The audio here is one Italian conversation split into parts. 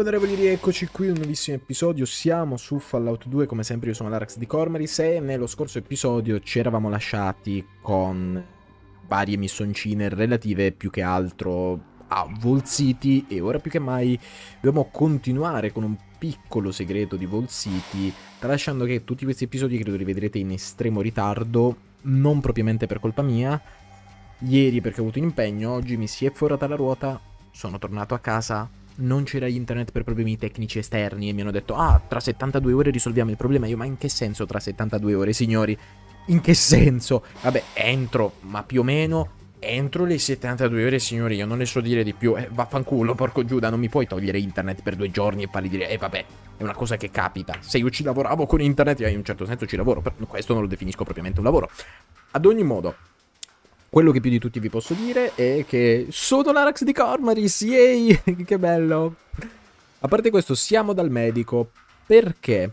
onorevoli, rieccoci qui un nuovissimo episodio, siamo su Fallout 2, come sempre io sono l'Arax di Cormeris e nello scorso episodio ci eravamo lasciati con varie missioncine relative più che altro a Vault City e ora più che mai dobbiamo continuare con un piccolo segreto di Vault City, tralasciando che tutti questi episodi credo li vedrete in estremo ritardo, non propriamente per colpa mia, ieri perché ho avuto un impegno, oggi mi si è forata la ruota, sono tornato a casa non c'era internet per problemi tecnici esterni e mi hanno detto ah tra 72 ore risolviamo il problema io ma in che senso tra 72 ore signori in che senso vabbè entro ma più o meno entro le 72 ore signori io non ne so dire di più eh, vaffanculo porco Giuda non mi puoi togliere internet per due giorni e fargli dire eh vabbè è una cosa che capita se io ci lavoravo con internet io in un certo senso ci lavoro però questo non lo definisco propriamente un lavoro ad ogni modo quello che più di tutti vi posso dire è che sono l'Arax di Cormaris, yay! che bello! A parte questo, siamo dal medico. Perché?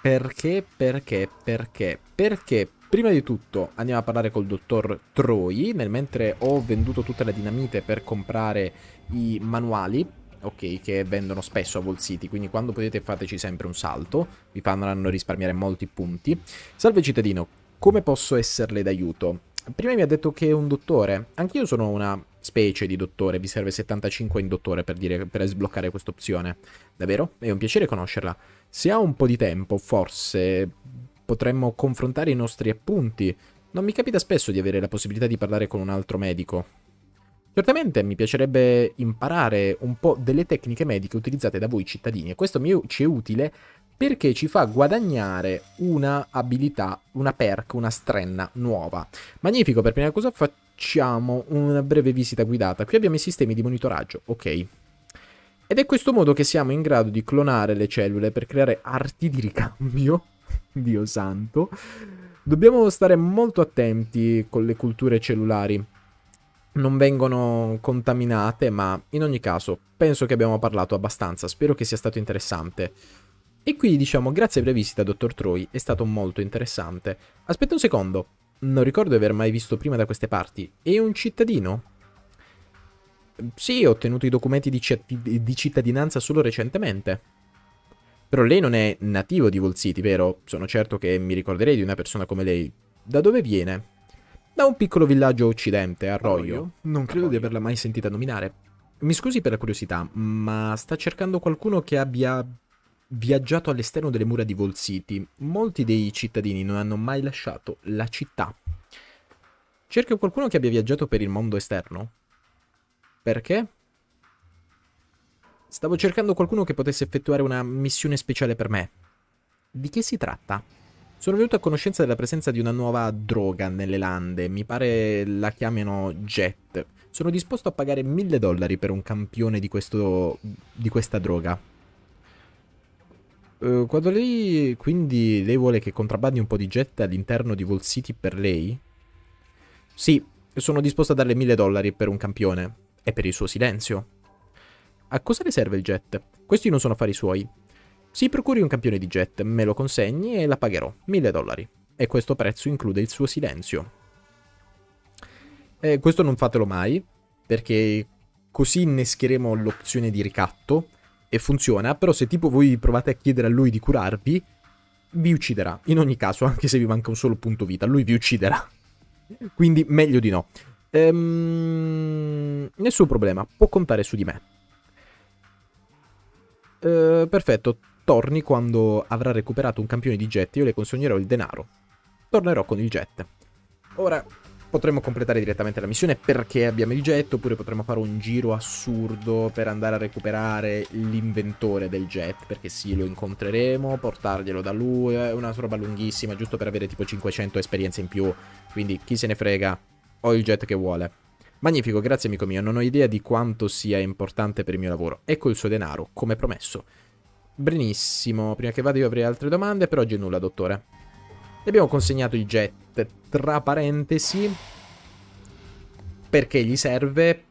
Perché, perché, perché, perché? Prima di tutto andiamo a parlare col dottor Troi, nel mentre ho venduto tutte le dinamite per comprare i manuali, ok, che vendono spesso a Volsiti, quindi quando potete fateci sempre un salto, vi faranno risparmiare molti punti. Salve cittadino, come posso esserle d'aiuto? prima mi ha detto che è un dottore. Anch'io sono una specie di dottore, vi serve 75 in dottore per, dire, per sbloccare questa opzione. Davvero? È un piacere conoscerla. Se ha un po' di tempo, forse potremmo confrontare i nostri appunti. Non mi capita spesso di avere la possibilità di parlare con un altro medico. Certamente mi piacerebbe imparare un po' delle tecniche mediche utilizzate da voi cittadini e questo mi ci è utile perché ci fa guadagnare una abilità, una perk, una strenna nuova. Magnifico, per prima cosa facciamo una breve visita guidata. Qui abbiamo i sistemi di monitoraggio, ok. Ed è questo modo che siamo in grado di clonare le cellule per creare arti di ricambio. Dio santo. Dobbiamo stare molto attenti con le culture cellulari. Non vengono contaminate, ma in ogni caso penso che abbiamo parlato abbastanza. Spero che sia stato interessante. E quindi diciamo grazie per la visita, dottor Troy, è stato molto interessante. Aspetta un secondo, non ricordo di aver mai visto prima da queste parti. È un cittadino? Sì, ho ottenuto i documenti di, di, cittadinanza solo recentemente. Però lei non è nativo di Wall City, vero? Sono certo che mi ricorderei di una persona come lei. Da dove viene? Da un piccolo villaggio occidente, Arroyo. Royo. Non credo di averla mai sentita nominare. Mi scusi per la curiosità, ma sta cercando qualcuno che abbia viaggiato all'esterno delle mura di City. molti dei cittadini non hanno mai lasciato la città. Cerco qualcuno che abbia viaggiato per il mondo esterno? Perché? Stavo cercando qualcuno che potesse effettuare una missione speciale per me. Di che si tratta? Sono venuto a conoscenza della presenza di una nuova droga nelle lande, mi pare la chiamino Jet. Sono disposto a pagare mille dollari per un campione di, questo, di questa droga. Eh, quando lei. Quindi lei vuole che contrabbandi un po' di jet all'interno di Vol City per lei? Sì, sono disposto a darle 1000 dollari per un campione. E per il suo silenzio. A cosa le serve il jet? Questi non sono affari suoi. Si procuri un campione di jet, me lo consegni e la pagherò. 1000 dollari. E questo prezzo include il suo silenzio. E eh, questo non fatelo mai, perché così innescheremo l'opzione di ricatto e funziona, però se tipo voi provate a chiedere a lui di curarvi, vi ucciderà. In ogni caso, anche se vi manca un solo punto vita, lui vi ucciderà. Quindi meglio di no. Ehm, nessun problema, può contare su di me. Ehm, perfetto, torni quando avrà recuperato un campione di jet, io le consegnerò il denaro. Tornerò con il jet. Ora, potremmo completare direttamente la missione perché abbiamo il jet, oppure potremmo fare un giro assurdo per andare a recuperare l'inventore del jet, perché sì, lo incontreremo, portarglielo da lui, è una roba lunghissima, giusto per avere tipo 500 esperienze in più, quindi chi se ne frega, ho il jet che vuole. Magnifico, grazie amico mio, non ho idea di quanto sia importante per il mio lavoro. Ecco il suo denaro, come promesso. Benissimo, prima che vada io avrei altre domande, per oggi è nulla, dottore. E abbiamo consegnato il jet Swift tra parentesi perché gli serve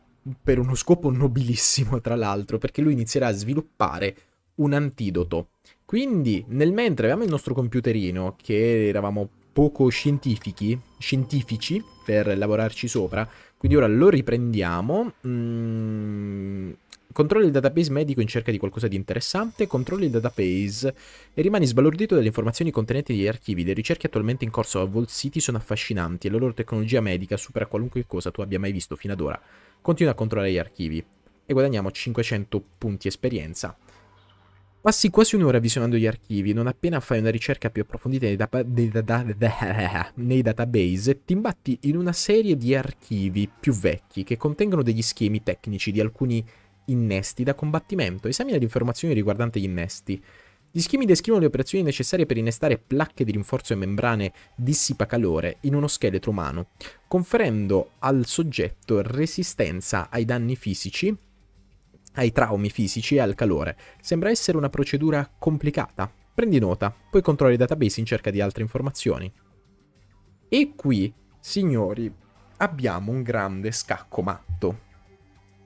per uno scopo nobilissimo tra l'altro perché lui inizierà a sviluppare un antidoto quindi nel mentre abbiamo il nostro computerino che eravamo poco scientifici, scientifici per lavorarci sopra quindi ora lo riprendiamo mm, Controlli il database medico in cerca di qualcosa di interessante, controlli il database e rimani sbalordito dalle informazioni contenute negli archivi. Le ricerche attualmente in corso a Vault City sono affascinanti e la loro tecnologia medica supera qualunque cosa tu abbia mai visto fino ad ora. Continua a controllare gli archivi e guadagniamo 500 punti esperienza. Passi quasi un'ora visionando gli archivi, non appena fai una ricerca più approfondita nei, data nei, data nei, database, ti imbatti in una serie di archivi più vecchi che contengono degli schemi tecnici di alcuni innesti da combattimento. Esamina le informazioni riguardanti gli innesti. Gli schemi descrivono le operazioni necessarie per innestare placche di rinforzo e membrane dissipacalore in uno scheletro umano, conferendo al soggetto resistenza ai danni fisici, ai traumi fisici e al calore. Sembra essere una procedura complicata. Prendi nota, poi controlli i database in cerca di altre informazioni. E qui, signori, abbiamo un grande scacco matto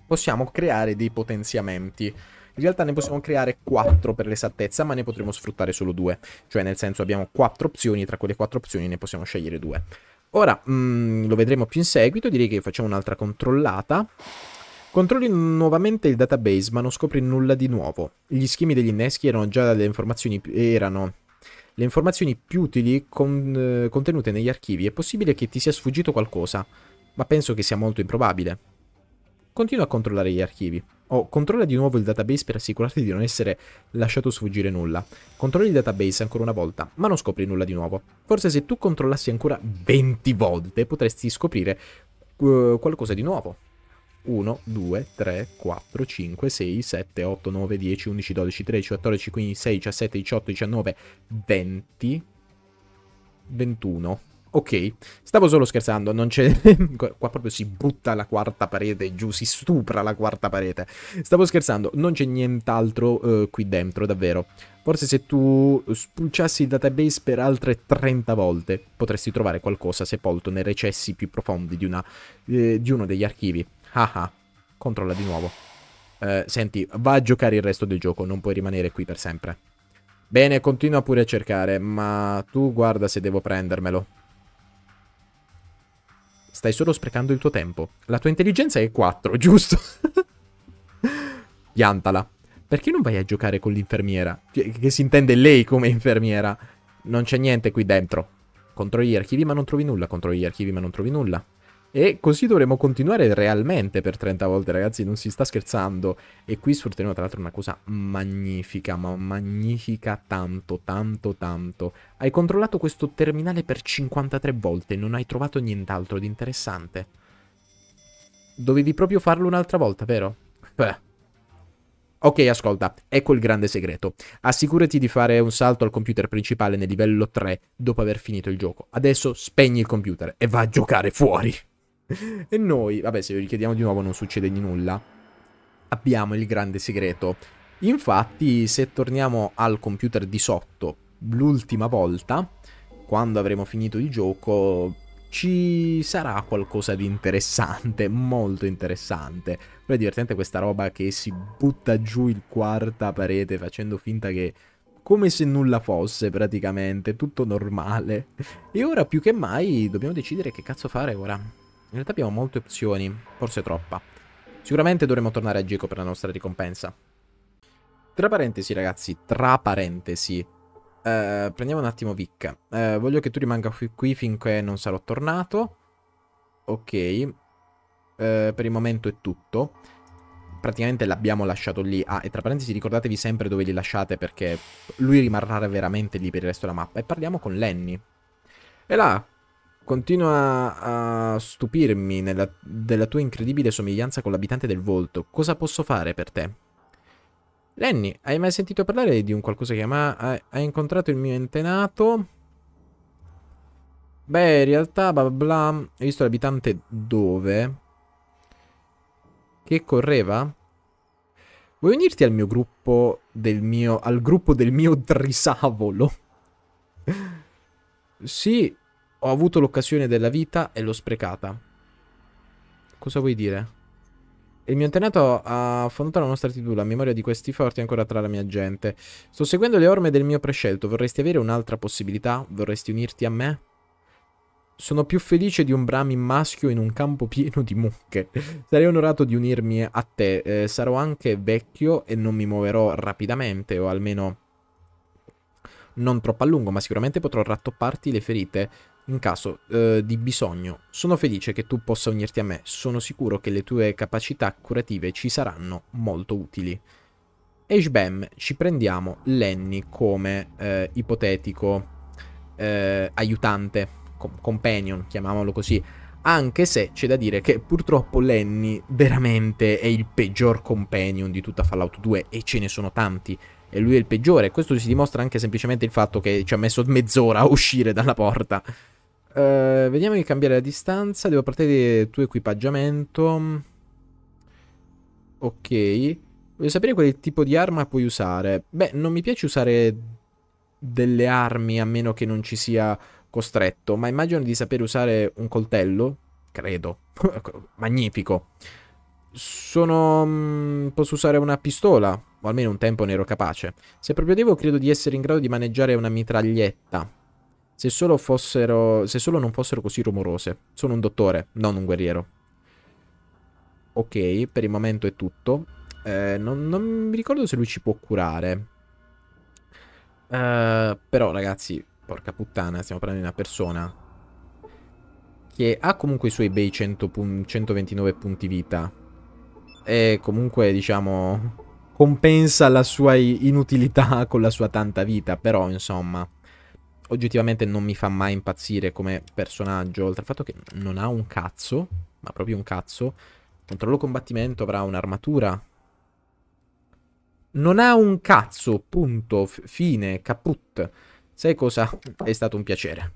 possiamo creare dei potenziamenti. In realtà ne possiamo creare 4 per l'esattezza, ma ne potremo sfruttare solo 2. Cioè, nel senso, abbiamo 4 opzioni, e tra quelle 4 opzioni ne possiamo scegliere 2. Ora, mh, mm, lo vedremo più in seguito, direi che facciamo un'altra controllata. Controlli nuovamente il database, ma non scopri nulla di nuovo. Gli schemi degli inneschi erano già delle informazioni... erano le informazioni più utili con, eh, contenute negli archivi. È possibile che ti sia sfuggito qualcosa, ma penso che sia molto improbabile. Continua a controllare gli archivi. O controlla di nuovo il database per assicurarti di non essere lasciato sfuggire nulla. Controlli il database ancora una volta, ma non scopri nulla di nuovo. Forse se tu controllassi ancora 20 volte potresti scoprire uh, qualcosa di nuovo. 1, 2, 3, 4, 5, 6, 7, 8, 9, 10, 11, 12, 13, 14, 15, 16, 17, 18, 19, 20, 21. Ok, stavo solo scherzando, non c'è... qua proprio si butta la quarta parete giù, si stupra la quarta parete. Stavo scherzando, non c'è nient'altro uh, qui dentro, davvero. Forse se tu spulciassi il database per altre 30 volte potresti trovare qualcosa sepolto nei recessi più profondi di, una, eh, di uno degli archivi. Ah ah, controlla di nuovo. Uh, senti, va a giocare il resto del gioco, non puoi rimanere qui per sempre. Bene, continua pure a cercare, ma tu guarda se devo prendermelo. Stai solo sprecando il tuo tempo. La tua intelligenza è 4, giusto? Piantala. Perché non vai a giocare con l'infermiera? Che, che si intende lei come infermiera? Non c'è niente qui dentro. Contro gli archivi ma non trovi nulla. Contro gli archivi ma non trovi nulla. E così dovremo continuare realmente per 30 volte, ragazzi, non si sta scherzando. E qui sfrutteremo tra l'altro una cosa magnifica, ma magnifica tanto, tanto, tanto. Hai controllato questo terminale per 53 volte, e non hai trovato nient'altro di interessante. Dovevi proprio farlo un'altra volta, vero? Beh. Ok, ascolta, ecco il grande segreto. Assicurati di fare un salto al computer principale nel livello 3 dopo aver finito il gioco. Adesso spegni il computer e va a giocare fuori e noi, vabbè, se lo richiediamo di nuovo non succede di nulla. Abbiamo il grande segreto. Infatti, se torniamo al computer di sotto l'ultima volta, quando avremo finito il gioco, ci sarà qualcosa di interessante, molto interessante. Però è divertente questa roba che si butta giù il quarta parete facendo finta che come se nulla fosse praticamente, tutto normale. E ora più che mai dobbiamo decidere che cazzo fare ora. In realtà abbiamo molte opzioni, forse troppa. Sicuramente dovremo tornare a Geco per la nostra ricompensa. Tra parentesi, ragazzi, tra parentesi. Eh, prendiamo un attimo Vic. Eh, voglio che tu rimanga qui finché non sarò tornato. Ok. Eh, per il momento è tutto. Praticamente l'abbiamo lasciato lì. Ah, e tra parentesi ricordatevi sempre dove li lasciate perché lui rimarrà veramente lì per il resto della mappa. E parliamo con Lenny. E là, Continua a, stupirmi nella, della tua incredibile somiglianza con l'abitante del volto. Cosa posso fare per te? Lenny, hai mai sentito parlare di un qualcosa che ama? Hai incontrato il mio antenato? Beh, in realtà, bla bla, bla hai visto l'abitante dove? Che correva? Vuoi unirti al mio gruppo del mio... al gruppo del mio trisavolo? sì, ho avuto l'occasione della vita e l'ho sprecata. Cosa vuoi dire? Il mio antenato ha fondato la nostra attitudine, la memoria di questi forti è ancora tra la mia gente. Sto seguendo le orme del mio prescelto, vorresti avere un'altra possibilità? Vorresti unirti a me? Sono più felice di un Brahmin maschio in un campo pieno di mucche. Sarei onorato di unirmi a te, eh, sarò anche vecchio e non mi muoverò rapidamente, o almeno non troppo a lungo, ma sicuramente potrò rattopparti le ferite in caso eh, di bisogno. Sono felice che tu possa unirti a me, sono sicuro che le tue capacità curative ci saranno molto utili. HBAM ci prendiamo Lenny come eh, ipotetico eh, aiutante, com companion, chiamiamolo così, anche se c'è da dire che purtroppo Lenny veramente è il peggior companion di tutta Fallout 2 e ce ne sono tanti e lui è il peggiore. Questo si dimostra anche semplicemente il fatto che ci ha messo mezz'ora a uscire dalla porta. Eh, vediamo di cambiare la distanza. Devo partire il tuo equipaggiamento. Ok. Voglio sapere quale tipo di arma puoi usare. Beh, non mi piace usare delle armi a meno che non ci sia costretto, ma immagino di sapere usare un coltello, credo. Magnifico. Sono... Mm, posso usare una pistola, o almeno un tempo ne ero capace. Se proprio devo, credo di essere in grado di maneggiare una mitraglietta. Se solo, fossero, se solo non fossero così rumorose. Sono un dottore, non un guerriero. Ok, per il momento è tutto. Eh, non, non, mi ricordo se lui ci può curare. Eh, però, ragazzi, porca puttana, stiamo parlando di una persona che ha comunque i suoi bei 100 pun 129 punti vita. E comunque, diciamo, compensa la sua inutilità con la sua tanta vita, però, insomma oggettivamente non mi fa mai impazzire come personaggio, oltre al fatto che non ha un cazzo, ma proprio un cazzo. Controllo combattimento avrà un'armatura. Non ha un cazzo, punto, fine, caput. Sai cosa? È stato un piacere.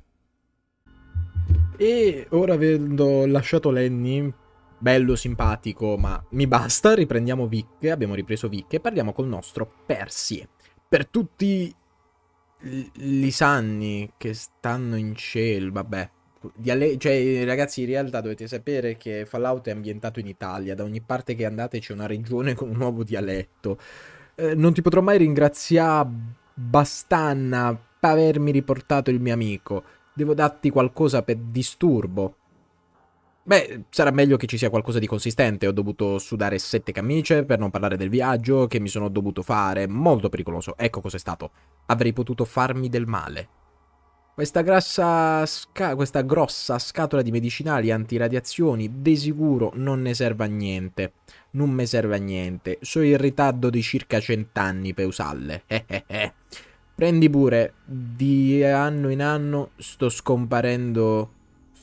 E ora avendo lasciato Lenny, bello simpatico, ma mi basta, riprendiamo Vic, abbiamo ripreso Vic e parliamo col nostro Persie. Per tutti li sanni che stanno in cielo, vabbè. Cioè, ragazzi, in realtà dovete sapere che Fallout è ambientato in Italia. Da ogni parte che andate c'è una regione con un nuovo dialetto. Eh, non ti potrò mai ringraziare Bastanna per avermi riportato il mio amico. Devo darti qualcosa per disturbo. Beh, sarà meglio che ci sia qualcosa di consistente. Ho dovuto sudare sette camicie, per non parlare del viaggio che mi sono dovuto fare. Molto pericoloso. Ecco cos'è stato. Avrei potuto farmi del male. Questa, grassa questa grossa scatola di medicinali antiradiazioni, di sicuro, non ne serve a niente. Non mi serve a niente. Sono in ritardo di circa cent'anni per usarle. Eh eh eh. Prendi pure, di anno in anno sto scomparendo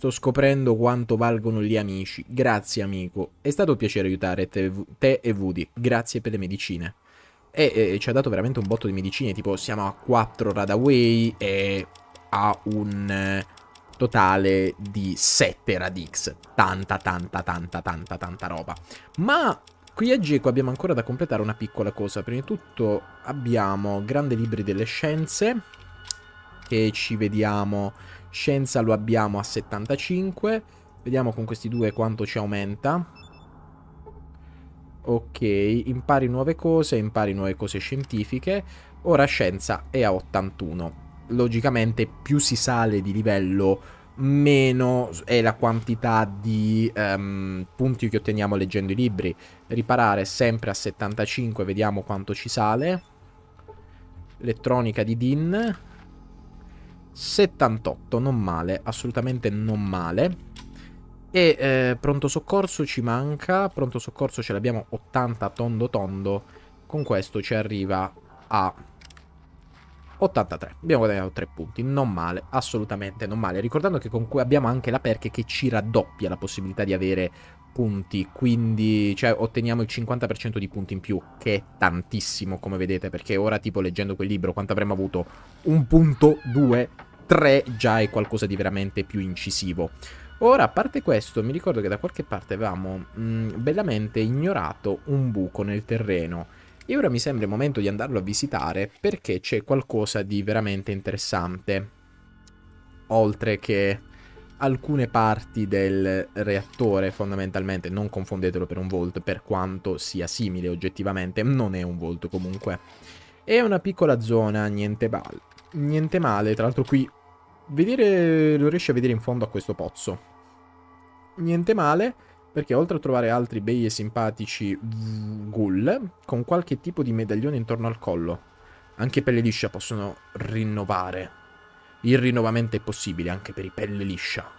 Sto scoprendo quanto valgono gli amici. Grazie amico. È stato un piacere aiutare te, te e Woody. Grazie per le medicine. E, e, ci ha dato veramente un botto di medicine. Tipo siamo a 4 Radaway e a un eh, totale di 7 Radix. Tanta, tanta, tanta, tanta, tanta roba. Ma qui a Geco abbiamo ancora da completare una piccola cosa. Prima di tutto abbiamo Grande Libri delle Scienze. Che ci vediamo Scienza lo abbiamo a 75. Vediamo con questi due quanto ci aumenta. Ok, impari nuove cose, impari nuove cose scientifiche. Ora scienza è a 81. Logicamente più si sale di livello, meno è la quantità di um, punti che otteniamo leggendo i libri. Riparare sempre a 75, vediamo quanto ci sale. Elettronica di Din, 78, non male, assolutamente non male. E eh, pronto soccorso ci manca, pronto soccorso ce l'abbiamo 80 tondo tondo, con questo ci arriva a 83. Abbiamo guadagnato 3 punti, non male, assolutamente non male. Ricordando che con abbiamo anche la perche che ci raddoppia la possibilità di avere punti, quindi cioè, otteniamo il 50% di punti in più, che è tantissimo come vedete, perché ora tipo leggendo quel libro quanto avremmo avuto? Un punto, due, tre, già è qualcosa di veramente più incisivo. Ora, a parte questo, mi ricordo che da qualche parte avevamo mh, mm, bellamente ignorato un buco nel terreno. E ora mi sembra il momento di andarlo a visitare perché c'è qualcosa di veramente interessante. Oltre che alcune parti del reattore fondamentalmente, non confondetelo per un volt, per quanto sia simile oggettivamente, non è un volt comunque. È una piccola zona, niente, niente male, tra l'altro qui vedere, lo riesci a vedere in fondo a questo pozzo. Niente male, perché oltre a trovare altri bei e simpatici ghoul, con qualche tipo di medaglione intorno al collo, anche pelle liscia possono rinnovare il rinnovamento è possibile anche per i pelle liscia.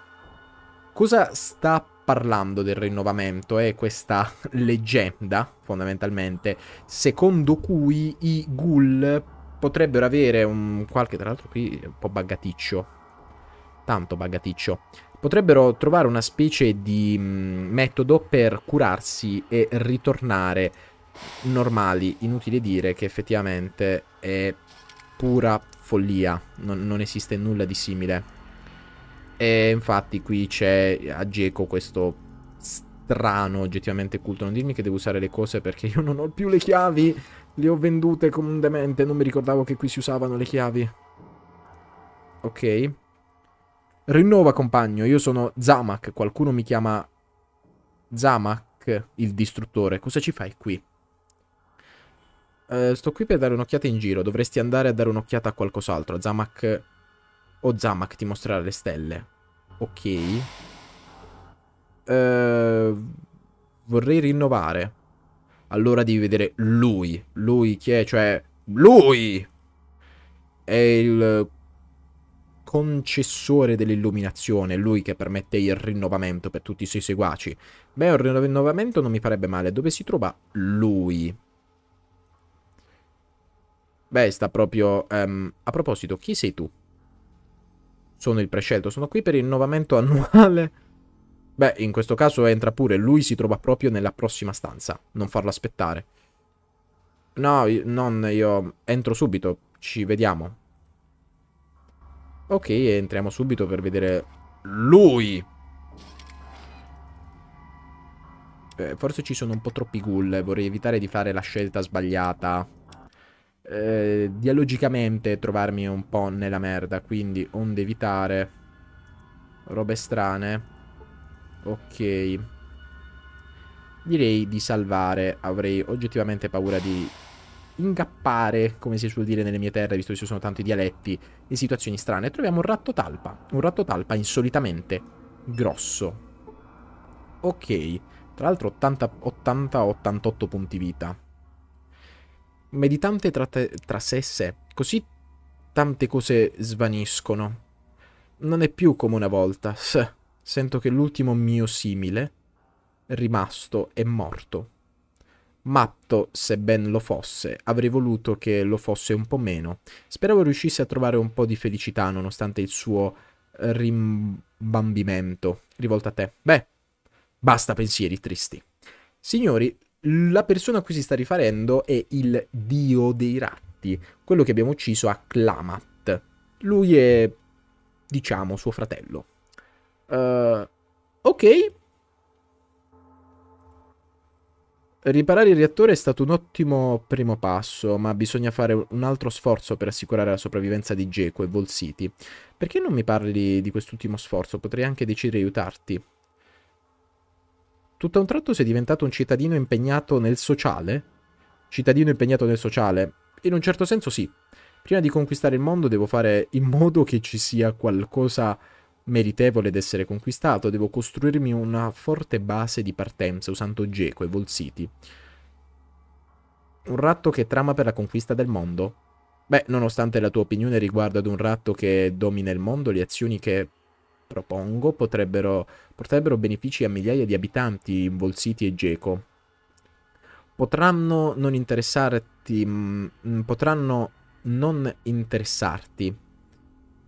Cosa sta parlando del rinnovamento? È questa leggenda, fondamentalmente, secondo cui i ghoul potrebbero avere un qualche, tra l'altro qui un po' baggaticcio, tanto baggaticcio, potrebbero trovare una specie di mm, metodo per curarsi e ritornare normali. Inutile dire che effettivamente è pura follia, non, non esiste nulla di simile. E infatti qui c'è a Geco questo strano oggettivamente culto, non dirmi che devo usare le cose perché io non ho più le chiavi, le ho vendute come un demente, non mi ricordavo che qui si usavano le chiavi. Ok. Rinnova compagno, io sono Zamak, qualcuno mi chiama Zamak il distruttore. Cosa ci fai qui? Eh, sto qui per dare un'occhiata in giro. Dovresti andare a dare un'occhiata a qualcos'altro. A Zamak... O Zamak ti mostrerà le stelle. Ok. Eh, vorrei rinnovare. Allora devi vedere lui. Lui chi è? Cioè... Lui! È il concessore dell'illuminazione, lui che permette il rinnovamento per tutti i suoi seguaci. Beh, un rinnovamento non mi farebbe male. Dove si trova lui? Beh, sta proprio... Um, a proposito, chi sei tu? Sono il prescelto, sono qui per il rinnovamento annuale. Beh, in questo caso entra pure, lui si trova proprio nella prossima stanza. Non farlo aspettare. No, non io... Entro subito, ci vediamo. Ok, entriamo subito per vedere lui. Eh, forse ci sono un po' troppi ghoul, vorrei evitare di fare la scelta sbagliata. Eh, dialogicamente trovarmi un po' nella merda, quindi onde evitare robe strane. Ok. Direi di salvare, avrei oggettivamente paura di ingappare, come si suol dire nelle mie terre, visto che ci sono tanti dialetti, in situazioni strane. Troviamo un ratto talpa, un ratto talpa insolitamente grosso. Ok, tra l'altro 80-88 punti vita meditante tra, te, tra sé e sé, così tante cose svaniscono. Non è più come una volta. S sento che l'ultimo mio simile, rimasto, è morto. Matto, sebben lo fosse, avrei voluto che lo fosse un po' meno. Speravo riuscisse a trovare un po' di felicità nonostante il suo rimbambimento rivolto a te. Beh, basta pensieri tristi. Signori, la persona a cui si sta riferendo è il dio dei ratti, quello che abbiamo ucciso a Klamath. Lui è, diciamo, suo fratello. Uh, ok. Riparare il reattore è stato un ottimo primo passo, ma bisogna fare un altro sforzo per assicurare la sopravvivenza di Geco e Volsiti. Perché non mi parli di quest'ultimo sforzo? Potrei anche decidere di aiutarti. Tutto a un tratto sei diventato un cittadino impegnato nel sociale? Cittadino impegnato nel sociale? In un certo senso sì. Prima di conquistare il mondo devo fare in modo che ci sia qualcosa meritevole d'essere conquistato, devo costruirmi una forte base di partenza usando Geco e City. Un ratto che trama per la conquista del mondo. Beh, nonostante la tua opinione riguardo ad un ratto che domina il mondo, le azioni che propongo, potrebbero porterebbero benefici a migliaia di abitanti in imbolsiti e geco. Potranno non interessarti, mh, mm, mm, potranno non interessarti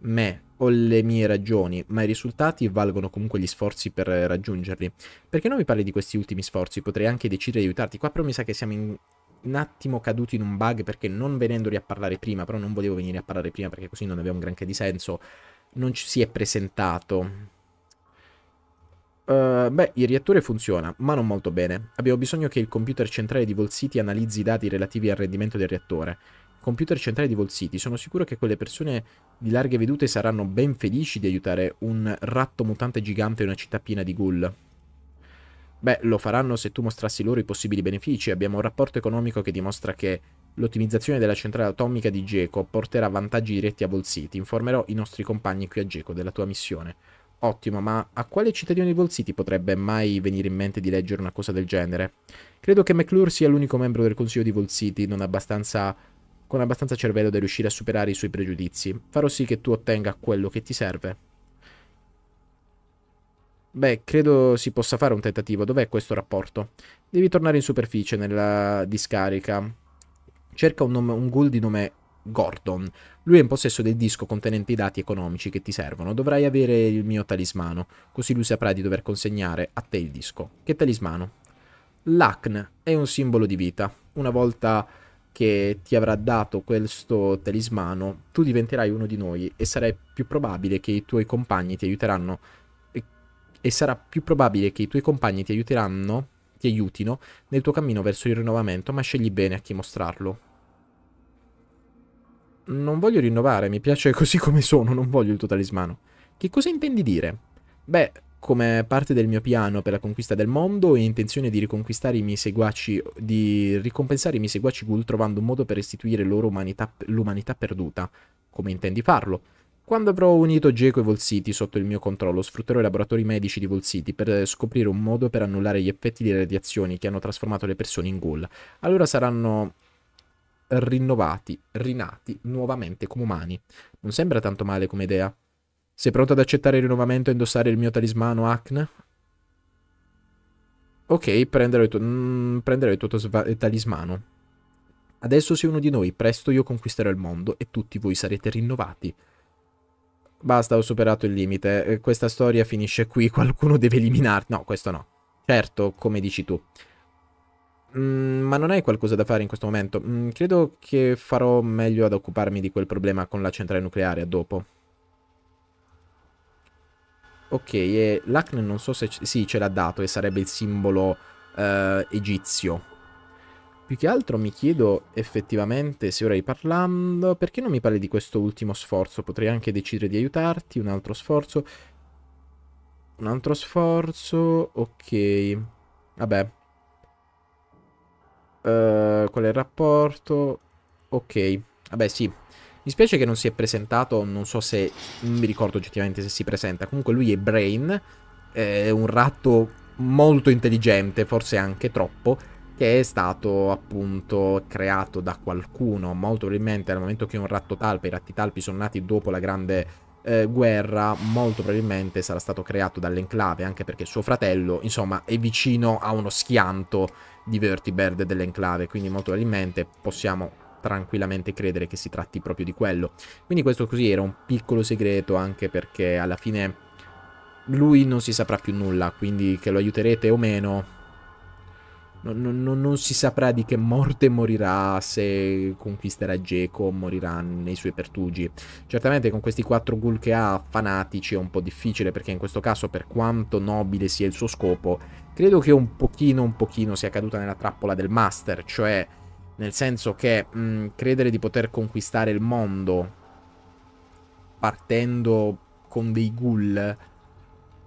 me o le mie ragioni, ma i risultati valgono comunque gli sforzi per raggiungerli. Perché non mi parli di questi ultimi sforzi? Potrei anche decidere di aiutarti. Qua però mi sa che siamo in, un attimo caduti in un bug perché non venendoli a parlare prima, però non volevo venire a parlare prima perché così non abbiamo granché di senso non ci si è presentato. Uh, beh, il reattore funziona, ma non molto bene. Abbiamo bisogno che il computer centrale di Vol City analizzi i dati relativi al rendimento del reattore. Computer centrale di Vol City, sono sicuro che quelle persone di larghe vedute saranno ben felici di aiutare un ratto mutante gigante in una città piena di ghoul. Beh, lo faranno se tu mostrassi loro i possibili benefici. Abbiamo un rapporto economico che dimostra che L'ottimizzazione della centrale atomica di Geco porterà vantaggi diretti a Volsiti. Informerò i nostri compagni qui a Geco della tua missione. Ottimo, ma a quale cittadino di Volsiti potrebbe mai venire in mente di leggere una cosa del genere? Credo che McClure sia l'unico membro del consiglio di Volsiti non abbastanza... con abbastanza cervello da riuscire a superare i suoi pregiudizi. Farò sì che tu ottenga quello che ti serve. Beh, credo si possa fare un tentativo. Dov'è questo rapporto? Devi tornare in superficie nella discarica cerca un, nome, un ghoul di nome Gordon. Lui è in possesso del disco contenente i dati economici che ti servono. Dovrai avere il mio talismano, così lui saprà di dover consegnare a te il disco. Che talismano? L'acne è un simbolo di vita. Una volta che ti avrà dato questo talismano, tu diventerai uno di noi e sarai più probabile che i tuoi compagni ti aiuteranno e sarà più probabile che i tuoi compagni ti aiuteranno ti aiutino nel tuo cammino verso il rinnovamento, ma scegli bene a chi mostrarlo. Non voglio rinnovare, mi piace così come sono, non voglio il tuo talismano. Che cosa intendi dire? Beh, come parte del mio piano per la conquista del mondo e intenzione di riconquistare i miei seguaci, di ricompensare i miei seguaci ghoul trovando un modo per restituire loro l'umanità perduta. Come intendi farlo? Quando avrò unito Geco e Volsiti sotto il mio controllo, sfrutterò i laboratori medici di Volsiti per eh, scoprire un modo per annullare gli effetti delle radiazioni che hanno trasformato le persone in ghoul. Allora saranno rinnovati, rinati nuovamente come umani. Non sembra tanto male come idea. Sei pronto ad accettare il rinnovamento e indossare il mio talismano Acne? Ok, prenderò il tuo, mm, prenderò il tuo eh, talismano. Adesso sei uno di noi, presto io conquisterò il mondo e tutti voi sarete rinnovati basta, ho superato il limite, eh, questa storia finisce qui, qualcuno deve eliminarti. No, questo no. Certo, come dici tu. Mm, ma non hai qualcosa da fare in questo momento? Mm, credo che farò meglio ad occuparmi di quel problema con la centrale nucleare dopo. Ok, e l'Acne non so se... Sì, ce l'ha dato e sarebbe il simbolo eh, egizio. Più che altro mi chiedo effettivamente se ora parlando, perché non mi parli di questo ultimo sforzo? Potrei anche decidere di aiutarti, un altro sforzo. Un altro sforzo, ok. Vabbè. Uh, qual è il rapporto? Ok, vabbè sì. Mi spiace che non si è presentato, non so se... Non mi ricordo oggettivamente se si presenta. Comunque lui è Brain, è un ratto molto intelligente, forse anche troppo che è stato appunto creato da qualcuno, molto probabilmente dal momento che un ratto talpa, i ratti talpi sono nati dopo la grande eh, guerra, molto probabilmente sarà stato creato dall'enclave, anche perché suo fratello, insomma, è vicino a uno schianto di Vertibird dell'enclave, quindi molto probabilmente possiamo tranquillamente credere che si tratti proprio di quello. Quindi questo così era un piccolo segreto, anche perché alla fine lui non si saprà più nulla, quindi che lo aiuterete o meno non, non, non, si saprà di che morte morirà se conquisterà Geco o morirà nei suoi pertugi. Certamente con questi quattro ghoul che ha fanatici è un po' difficile perché in questo caso per quanto nobile sia il suo scopo, credo che un pochino un pochino sia caduta nella trappola del master, cioè nel senso che mh, mm, credere di poter conquistare il mondo partendo con dei ghoul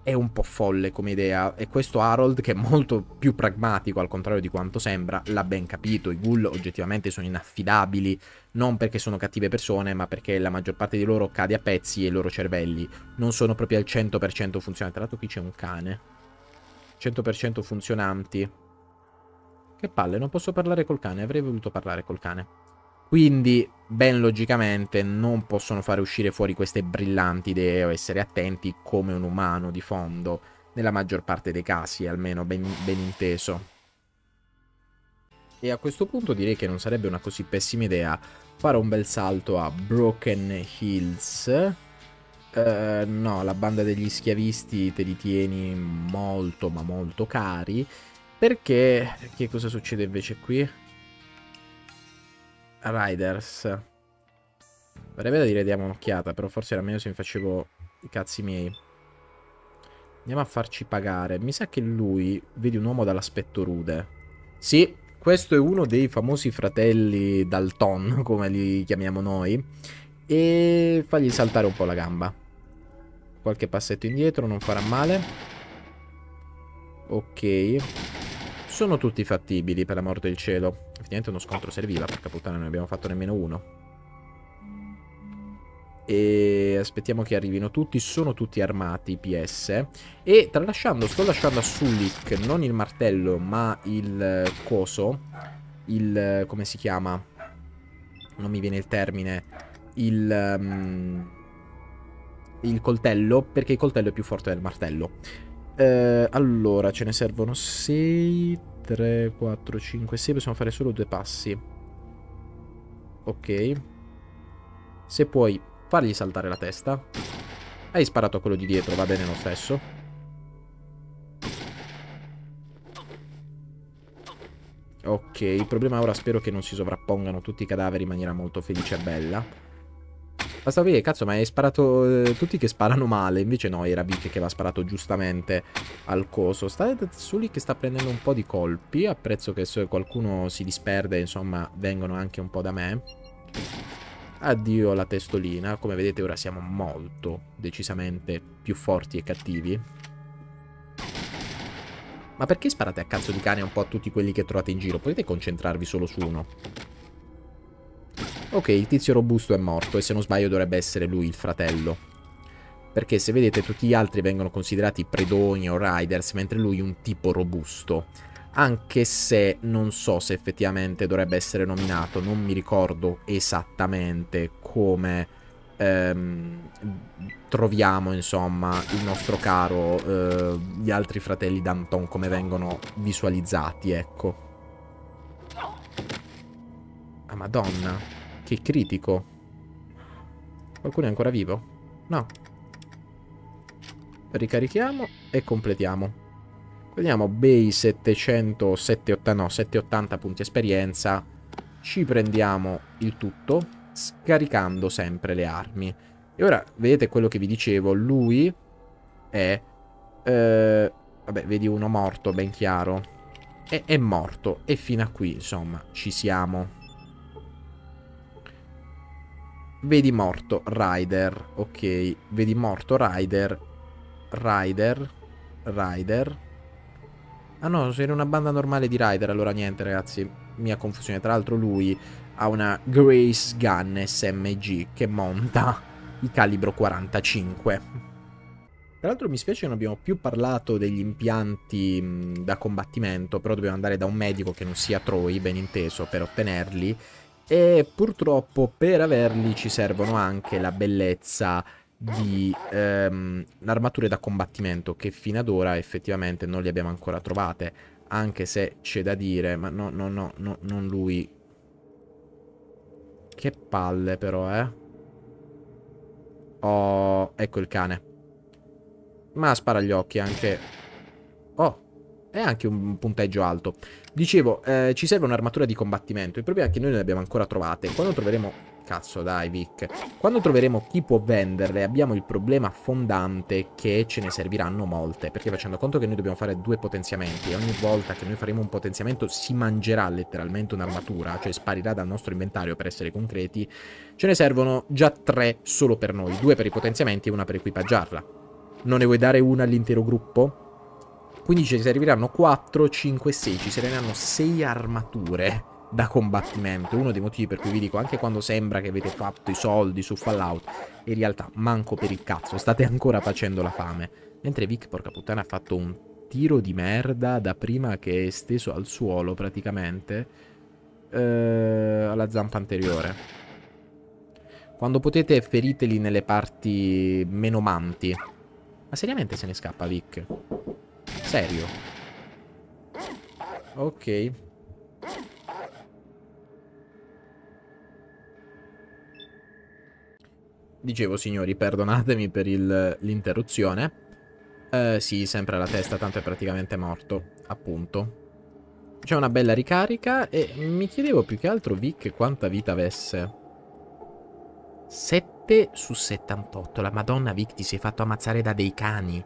è un po' folle come idea e questo Harold, che è molto più pragmatico al contrario di quanto sembra, l'ha ben capito. I ghoul oggettivamente sono inaffidabili, non perché sono cattive persone, ma perché la maggior parte di loro cade a pezzi e i loro cervelli non sono proprio al 100% funzionanti. Tra l'altro qui c'è un cane. 100% funzionanti. Che palle, non posso parlare col cane, avrei voluto parlare col cane. Quindi, ben logicamente, non possono fare uscire fuori queste brillanti idee o essere attenti come un umano di fondo, nella maggior parte dei casi, almeno ben, ben inteso. E a questo punto direi che non sarebbe una così pessima idea fare un bel salto a Broken Hills. Uh, no, la banda degli schiavisti te li tieni molto ma molto cari. Perché... Che cosa succede invece qui? Riders. Verrebbe da dire diamo un'occhiata, però forse era meglio se mi facevo i cazzi miei. Andiamo a farci pagare. Mi sa che lui, vedi un uomo dall'aspetto rude. Sì, questo è uno dei famosi fratelli Dalton, come li chiamiamo noi. E fagli saltare un po' la gamba. Qualche passetto indietro, non farà male. Ok. Sono tutti fattibili, per la morte del cielo. Effettivamente uno scontro serviva, perché puttana, non abbiamo fatto nemmeno uno. E aspettiamo che arrivino tutti, sono tutti armati PS. E tralasciando, sto lasciando a Sulik non il martello, ma il eh, coso. Il... Eh, come si chiama? Non mi viene il termine. Il... Um, il coltello, perché il coltello è più forte del martello. Uh, allora, ce ne servono 6... 3, 4, 5, 6. Possiamo fare solo due passi. Ok. Se puoi fargli saltare la testa. Hai sparato a quello di dietro, va bene lo stesso. Ok, il problema ora spero che non si sovrappongano tutti i cadaveri in maniera molto felice e bella. Basta vedere, cazzo, ma hai sparato eh, tutti che sparano male. Invece no, era Vic che l'ha sparato giustamente al coso. State Suli che sta prendendo un po' di colpi. Apprezzo che se qualcuno si disperde, insomma, vengono anche un po' da me. Addio la testolina. Come vedete ora siamo molto, decisamente più forti e cattivi. Ma perché sparate a cazzo di cane un po' a tutti quelli che trovate in giro? Potete concentrarvi solo su uno. Ok, il tizio robusto è morto e se non sbaglio dovrebbe essere lui il fratello. Perché se vedete tutti gli altri vengono considerati predoni o riders, mentre lui è un tipo robusto. Anche se non so se effettivamente dovrebbe essere nominato, non mi ricordo esattamente come ehm, troviamo insomma il nostro caro, eh, gli altri fratelli d'Anton come vengono visualizzati, ecco. Ah, madonna. Che critico. Qualcuno è ancora vivo? No. Ricarichiamo e completiamo. Vediamo Bay 700, 780, no, 780 punti esperienza. Ci prendiamo il tutto scaricando sempre le armi. E ora vedete quello che vi dicevo. Lui è... Eh, vabbè, vedi uno morto, ben chiaro. È, è morto. E fino a qui, insomma, ci siamo. Vedi morto Rider. Ok, vedi morto Rider. Rider. Rider. Ah no, in una banda normale di Rider, allora niente ragazzi, mia confusione. Tra l'altro lui ha una Grace Gun SMG che monta il calibro 45. Tra l'altro mi spiace che non abbiamo più parlato degli impianti mm, da combattimento, però dobbiamo andare da un medico che non sia Troy, ben inteso, per ottenerli e purtroppo per averli ci servono anche la bellezza di ehm, armature da combattimento che fino ad ora effettivamente non li abbiamo ancora trovate anche se c'è da dire ma no no no, no non lui che palle però eh oh ecco il cane ma spara gli occhi anche oh è anche un punteggio alto. Dicevo, eh, ci serve un'armatura di combattimento. Il problema è che noi non le abbiamo ancora trovate. Quando troveremo... Cazzo, dai, Vic. Quando troveremo chi può venderle, abbiamo il problema fondante che ce ne serviranno molte. Perché facendo conto che noi dobbiamo fare due potenziamenti e ogni volta che noi faremo un potenziamento si mangerà letteralmente un'armatura, cioè sparirà dal nostro inventario per essere concreti, ce ne servono già tre solo per noi. Due per i potenziamenti e una per equipaggiarla. Non ne vuoi dare una all'intero gruppo? Quindi ci serviranno 4, 5, 6. Ci serviranno 6 armature da combattimento. Uno dei motivi per cui vi dico, anche quando sembra che avete fatto i soldi su Fallout, in realtà manco per il cazzo, state ancora facendo la fame. Mentre Vic, porca puttana, ha fatto un tiro di merda da prima che è steso al suolo praticamente eh, alla zampa anteriore. Quando potete feriteli nelle parti meno manti. Ma seriamente se ne scappa Vic? Serio. Ok. Dicevo, signori, perdonatemi per l'interruzione. Eh, sì, sempre alla testa, tanto è praticamente morto. Appunto. C'è una bella ricarica e mi chiedevo più che altro Vic quanta vita avesse. 7 su 78. La madonna Vic ti sei fatto ammazzare da dei cani.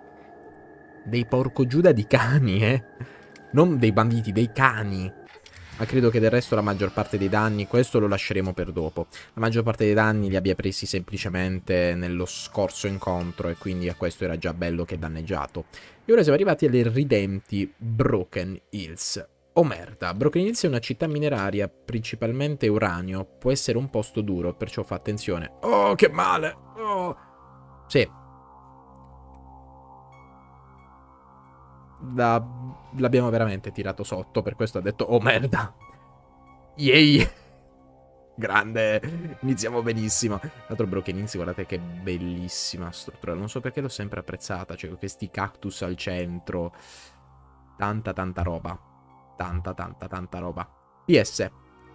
Dei porco giuda di cani, eh. Non dei banditi, dei cani. Ma credo che del resto la maggior parte dei danni, questo lo lasceremo per dopo. La maggior parte dei danni li abbia presi semplicemente nello scorso incontro e quindi a questo era già bello che danneggiato. E ora siamo arrivati alle ridenti Broken Hills. Oh merda, Broken Hills è una città mineraria, principalmente uranio, può essere un posto duro, perciò fa attenzione. Oh, che male! Oh! Sì, la, l'abbiamo veramente tirato sotto, per questo ha detto, oh merda. Yay! Grande, iniziamo benissimo. L'altro Broken Brokeninzi, guardate che bellissima struttura. Non so perché l'ho sempre apprezzata, cioè questi cactus al centro. Tanta, tanta roba. Tanta, tanta, tanta roba. PS,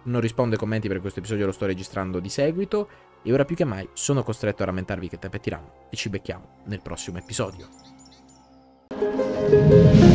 non rispondo ai commenti per questo episodio lo sto registrando di seguito e ora più che mai sono costretto a rammentarvi che tempo tiranno. e ci becchiamo nel prossimo episodio. Thank you.